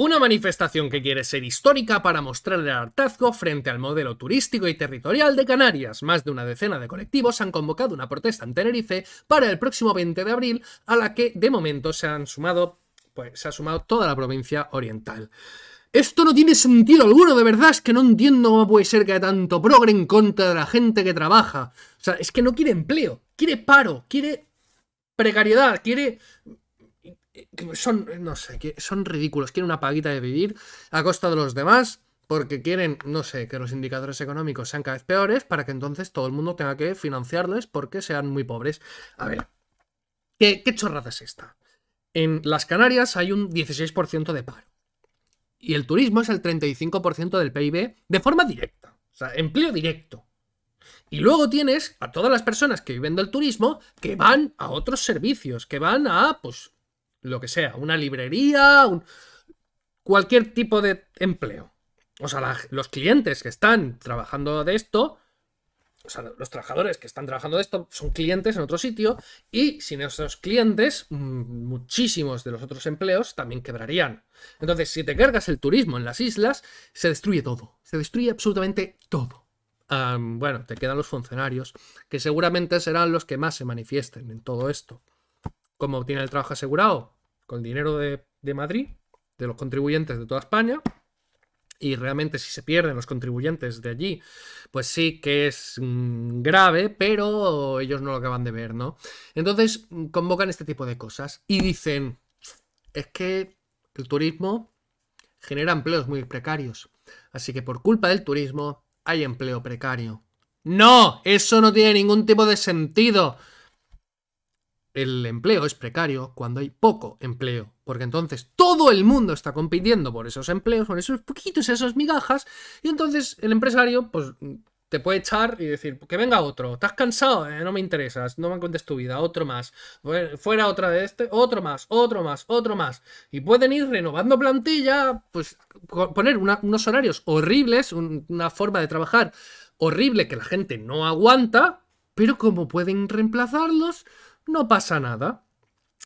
Una manifestación que quiere ser histórica para mostrar el hartazgo frente al modelo turístico y territorial de Canarias. Más de una decena de colectivos han convocado una protesta en Tenerife para el próximo 20 de abril, a la que de momento se han sumado, pues se ha sumado toda la provincia oriental. Esto no tiene sentido alguno, de verdad, es que no entiendo cómo puede ser que haya tanto progre en contra de la gente que trabaja. O sea, es que no quiere empleo, quiere paro, quiere precariedad, quiere eh, son, eh, no sé, son ridículos, quieren una paguita de vivir a costa de los demás, porque quieren, no sé, que los indicadores económicos sean cada vez peores para que entonces todo el mundo tenga que financiarles porque sean muy pobres. A ver, ¿qué, qué chorrada es esta? En las Canarias hay un 16% de paro y el turismo es el 35% del PIB de forma directa, o sea, empleo directo. Y luego tienes a todas las personas que viven del turismo que van a otros servicios, que van a, pues, lo que sea, una librería, cualquier tipo de empleo. O sea, los clientes que están trabajando de esto, o sea, los trabajadores que están trabajando de esto son clientes en otro sitio y sin esos clientes, mm, muchísimos de los otros empleos también quebrarían. Entonces, si te cargas el turismo en las islas, se destruye todo, se destruye absolutamente todo. bueno, te quedan los funcionarios, que seguramente serán los que más se manifiesten en todo esto. ¿Cómo obtiene el trabajo asegurado? con el dinero de, Madrid, de los contribuyentes de toda España, y realmente si se pierden los contribuyentes de allí, pues sí que es mm, grave, pero ellos no lo acaban de ver, ¿no? Entonces mm, convocan este tipo de cosas y dicen, es que el turismo genera empleos muy precarios, así que por culpa del turismo hay empleo precario. No, eso no tiene ningún tipo de sentido el empleo es precario cuando hay poco empleo, porque entonces todo el mundo está compitiendo por esos empleos, por esos poquitos, esas migajas, y entonces el empresario, pues te puede echar y decir, que venga otro, estás cansado, eh, no me interesas, no me cuentes tu vida, otro más, fuera otra de este, otro más, otro más, otro más. Y pueden ir renovando plantilla, pues poner unos horarios horribles, una forma de trabajar horrible que la gente no aguanta, pero como pueden reemplazarlos, no pasa nada.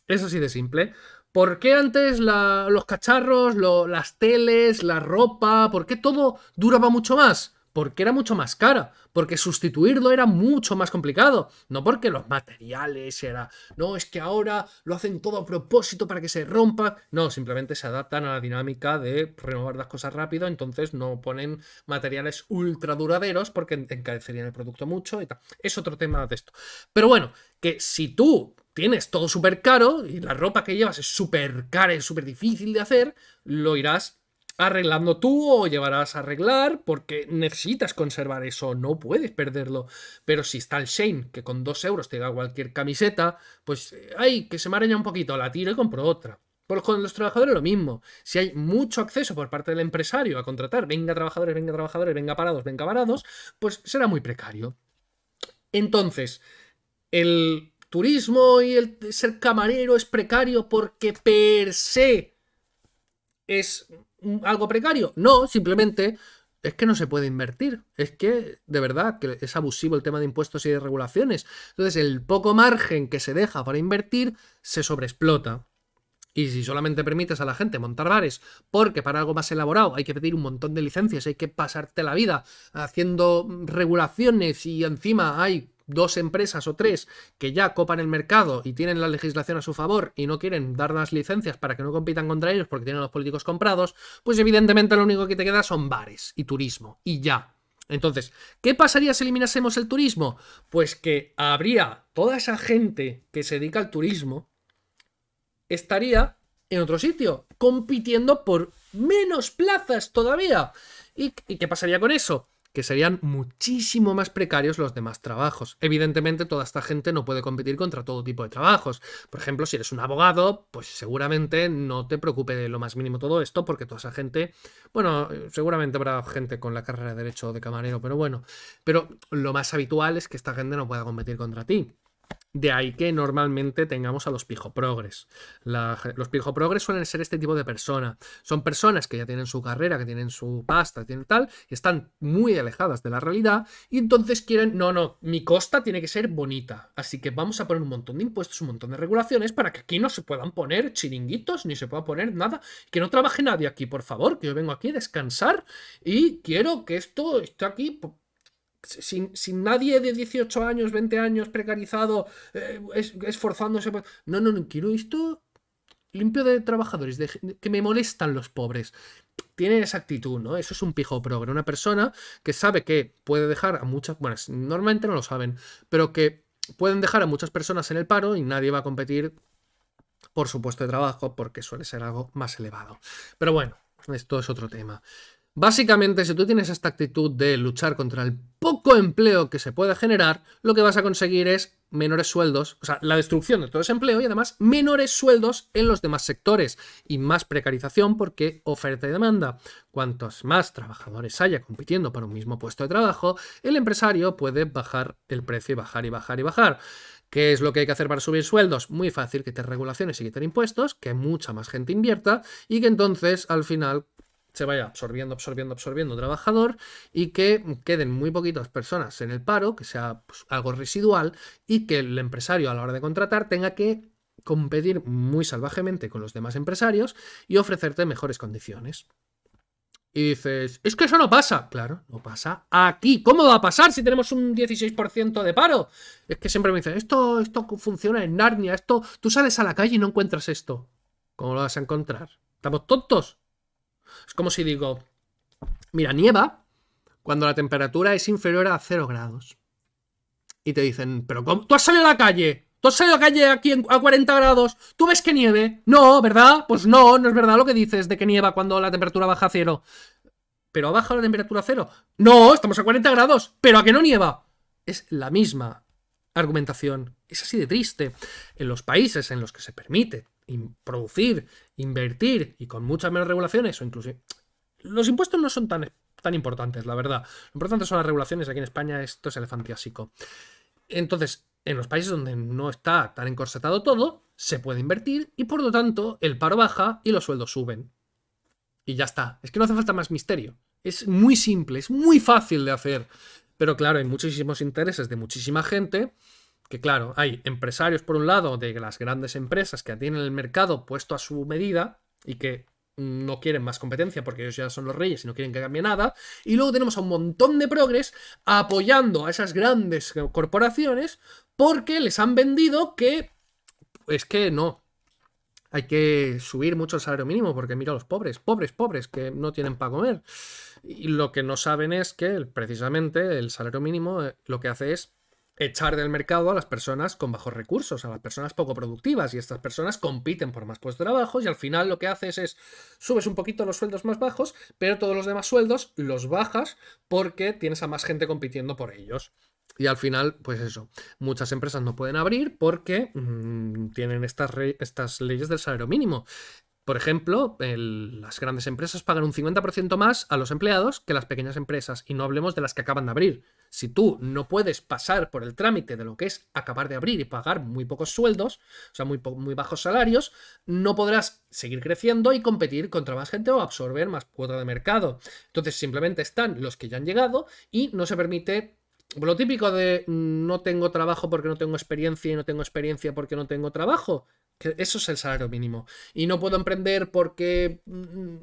Es así de simple. ¿Por qué antes los cacharros, las teles, la ropa, por qué todo duraba mucho más? porque era mucho más cara, porque sustituirlo era mucho más complicado, no porque los materiales era, no, es que ahora lo hacen todo a propósito para que se rompa, no, simplemente se adaptan a la dinámica de renovar las cosas rápido, entonces no ponen materiales ultra duraderos porque encarecerían el producto mucho y tal. Es otro tema de esto. Pero bueno, que si tú tienes todo súper caro y la ropa que llevas es súper cara, es súper difícil de hacer, lo irás arreglando tú o llevarás a arreglar porque necesitas conservar eso, no puedes perderlo. Pero si está el Shane, que con dos euros te da cualquier camiseta, pues hay eh, que se me un poquito, la tiro y compro otra. Por pues con los trabajadores lo mismo. Si hay mucho acceso por parte del empresario a contratar, venga trabajadores, venga trabajadores, venga parados, venga parados, pues será muy precario. Entonces, el turismo y el ser camarero es precario porque per se es algo precario? No, simplemente es que no se puede invertir. Es que, de verdad, que es abusivo el tema de impuestos y de regulaciones. Entonces, el poco margen que se deja para invertir se sobreexplota. Y si solamente permites a la gente montar bares, porque para algo más elaborado hay que pedir un montón de licencias, hay que pasarte la vida haciendo regulaciones y encima hay dos empresas o tres que ya copan el mercado y tienen la legislación a su favor y no quieren dar las licencias para que no compitan contra ellos porque tienen los políticos comprados, pues evidentemente lo único que te queda son bares y turismo y ya. Entonces, ¿qué pasaría si eliminásemos el turismo? Pues que habría toda esa gente que se dedica al turismo estaría en otro sitio, compitiendo por menos plazas todavía. y qué pasaría con eso? que serían muchísimo más precarios los demás trabajos. Evidentemente, toda esta gente no puede competir contra todo tipo de trabajos. Por ejemplo, si eres un abogado, pues seguramente no te preocupe de lo más mínimo todo esto, porque toda esa gente, bueno, seguramente habrá gente con la carrera de derecho de camarero, pero bueno, pero lo más habitual es que esta gente no pueda competir contra ti. De ahí que normalmente tengamos a los pijoprogres. los pijoprogres suelen ser este tipo de personas. Son personas que ya tienen su carrera, que tienen su pasta, tienen tal, están muy alejadas de la realidad y entonces quieren, no, no, mi costa tiene que ser bonita. Así que vamos a poner un montón de impuestos, un montón de regulaciones para que aquí no se puedan poner chiringuitos, ni se pueda poner nada. Que no trabaje nadie aquí, por favor, que yo vengo aquí a descansar y quiero que esto esté aquí sin, nadie de 18 años, 20 años, precarizado, eh, esforzándose. No, no, no, quiero esto limpio de trabajadores, que me molestan los pobres. Tienen esa actitud, ¿no? Eso es un pijo progre, una persona que sabe que puede dejar a muchas, bueno, normalmente no lo saben, pero que pueden dejar a muchas personas en el paro y nadie va a competir por su puesto de trabajo porque suele ser algo más elevado. Pero bueno, esto es otro tema. Básicamente, si tú tienes esta actitud de luchar contra el poco empleo que se pueda generar, lo que vas a conseguir es menores sueldos, o sea, la destrucción de todo ese empleo y además menores sueldos en los demás sectores y más precarización porque oferta y demanda. Cuantos más trabajadores haya compitiendo para un mismo puesto de trabajo, el empresario puede bajar el precio y bajar y bajar y bajar. ¿Qué es lo que hay que hacer para subir sueldos? Muy fácil, quitar regulaciones y quitar impuestos, que mucha más gente invierta y que entonces al final se vaya absorbiendo, absorbiendo, absorbiendo trabajador y que queden muy poquitas personas en el paro, que sea pues, algo residual y que el empresario a la hora de contratar tenga que competir muy salvajemente con los demás empresarios y ofrecerte mejores condiciones. Y dices, es que eso no pasa. Claro, no pasa aquí. ¿Cómo va a pasar si tenemos un 16% de paro? Es que siempre me dicen, esto, esto funciona en Narnia, esto, tú sales a la calle y no encuentras esto. ¿Cómo lo vas a encontrar? ¿Estamos tontos? Es como si digo, mira, nieva cuando la temperatura es inferior a 0 grados. Y te dicen, pero cómo? ¿Tú has salido a la calle? ¿Tú has salido a la calle aquí a 40 grados? ¿Tú ves que nieve? No, ¿verdad? Pues no, no es verdad lo que dices de que nieva cuando la temperatura baja a cero. ¿Pero ha bajado la temperatura a cero? No, estamos a 40 grados. ¿Pero a qué no nieva? Es la misma argumentación. Es así de triste. En los países en los que se permite producir, invertir y con muchas menos regulaciones o inclusive. Los impuestos no son tan, tan importantes, la verdad. Lo importante son las regulaciones. Aquí en España esto es elefantiásico. Entonces, en los países donde no está tan encorsetado todo, se puede invertir y por lo tanto el paro baja y los sueldos suben. Y ya está. Es que no hace falta más misterio. Es muy simple, es muy fácil de hacer. Pero claro, hay muchísimos intereses de muchísima gente que claro, hay empresarios por un lado de las grandes empresas que tienen el mercado puesto a su medida y que no quieren más competencia porque ellos ya son los reyes y no quieren que cambie nada. Y luego tenemos a un montón de progres apoyando a esas grandes corporaciones porque les han vendido que es que no. Hay que subir mucho el salario mínimo porque mira a los pobres, pobres, pobres que no tienen para comer. Y lo que no saben es que precisamente el salario mínimo eh, lo que hace es echar del mercado a las personas con bajos recursos, a las personas poco productivas, y estas personas compiten por más puestos de trabajo, y al final lo que haces es subes un poquito los sueldos más bajos, pero todos los demás sueldos los bajas porque tienes a más gente compitiendo por ellos. Y al final, pues eso, muchas empresas no pueden abrir porque mm, tienen estas, estas, leyes del salario mínimo. Por ejemplo, las grandes empresas pagan un 50% más a los empleados que las pequeñas empresas, y no hablemos de las que acaban de abrir. Si tú no puedes pasar por el trámite de lo que es acabar de abrir y pagar muy pocos sueldos, o sea, muy, muy bajos salarios, no podrás seguir creciendo y competir contra más gente o absorber más cuota de mercado. Entonces simplemente están los que ya han llegado y no se permite lo típico de mm, no tengo trabajo porque no tengo experiencia y no tengo experiencia porque no tengo trabajo eso es el salario mínimo. Y no puedo emprender porque mm, mm,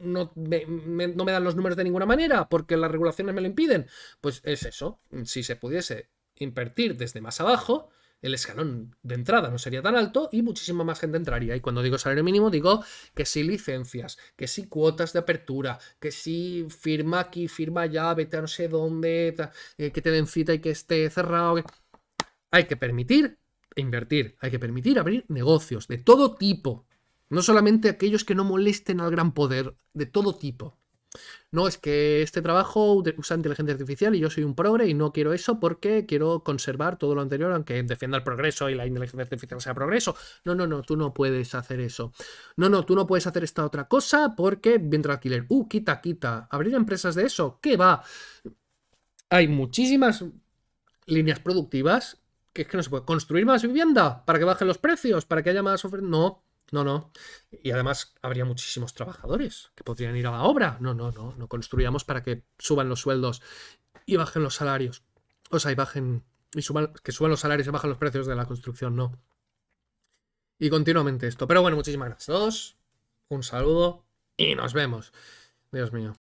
no me, no me dan los números de ninguna manera, porque las regulaciones me lo impiden. Pues es eso. Si se pudiese invertir desde más abajo, el escalón de entrada no sería tan alto y muchísima más gente entraría. Y cuando digo salario mínimo, digo que si licencias, que si cuotas de apertura, que si firma aquí, firma allá, vete a no sé dónde, eh, que te den cita y que esté cerrado. Hay que permitir invertir, hay que permitir abrir negocios de todo tipo, no solamente aquellos que no molesten al gran poder, de todo tipo. No, es que este trabajo usa inteligencia artificial y yo soy un progre y no quiero eso porque quiero conservar todo lo anterior, aunque defienda el progreso y la inteligencia artificial sea progreso. No, no, no, tú no puedes hacer eso. No, no, tú no puedes hacer esta otra cosa porque vendrá alquiler. Uh, quita, quita. ¿Abrir empresas de eso? ¿Qué va? Hay muchísimas líneas productivas que es que no se puede construir más vivienda para que bajen los precios, para que haya más oferta. No, no, no. Y además habría muchísimos trabajadores que podrían ir a la obra. No, no, no. No construyamos para que suban los sueldos y bajen los salarios. O sea, y bajen. Y suban, que suban los salarios y bajen los precios de la construcción, no. Y continuamente esto. Pero bueno, muchísimas gracias a todos. Un saludo y nos vemos. Dios mío.